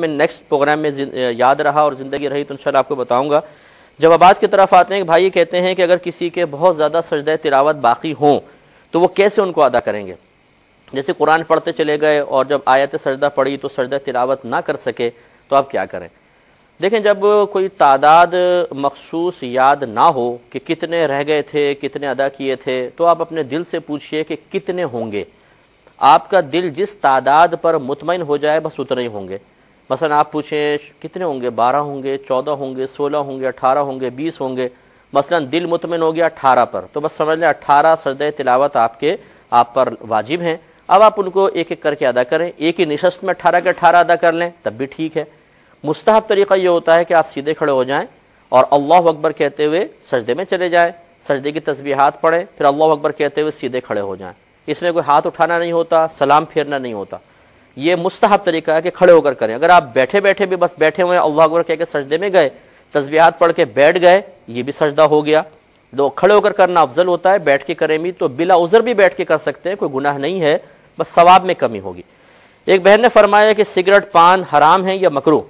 में next programme में याद रहा और ज़िंदगी रही तो इन आपको बताऊंगा जब आबाद की तरफ आते हैं भाई कहते हैं कि अगर किसी के बहुत ज़्यादा सजद तिलावत बाकी हों तो वो कैसे उनको अदा करेंगे जैसे कुरान पढ़ते चले गए और जब आयत सजदा पढ़ी तो सजदा तिलावत ना कर सके तो आप क्या करें देखें जब कोई तादाद मखसूस याद ना हो कि कितने रह गए थे कितने अदा किए थे तो आप अपने दिल से पूछिए कि कितने होंगे आपका दिल जिस तादाद पर मुतमिन हो जाए बस उतने ही होंगे मसलन आप पूछें कितने होंगे बारह होंगे चौदह होंगे सोलह होंगे अठारह होंगे बीस होंगे मसलन दिल मुतमिन हो गया अठारह पर तो बस समझ लें अठारह सरद तिलावत आपके आप पर वाजिब हैं अब आप उनको एक एक करके अदा करें एक ही नशस्त में अठारह के अठारह अदा कर लें तब भी ठीक है मुस्तहब तरीका यह होता है कि आप सीधे खड़े हो जाएं और अल्लाह अकबर कहते हुए सजदे में चले जाएं सजदे की हाथ पढ़ें फिर अल्लाह अकबर कहते हुए सीधे खड़े हो जाएं इसमें कोई हाथ उठाना नहीं होता सलाम फेरना नहीं होता ये मुस्तहब तरीका है कि खड़े होकर करें अगर आप बैठे बैठे भी बस बैठे हुए अल्लाह अकबर कह के सजदे में गए तस्वीहात पढ़ के बैठ गए ये भी सजदा हो गया दो तो खड़े होकर करना अफजल होता है बैठ के करें भी तो बिला उजर भी बैठ के कर सकते हैं कोई गुनाह नहीं है बस सवाब में कमी होगी एक बहन ने फरमाया कि सिगरेट पान हराम है या मकरू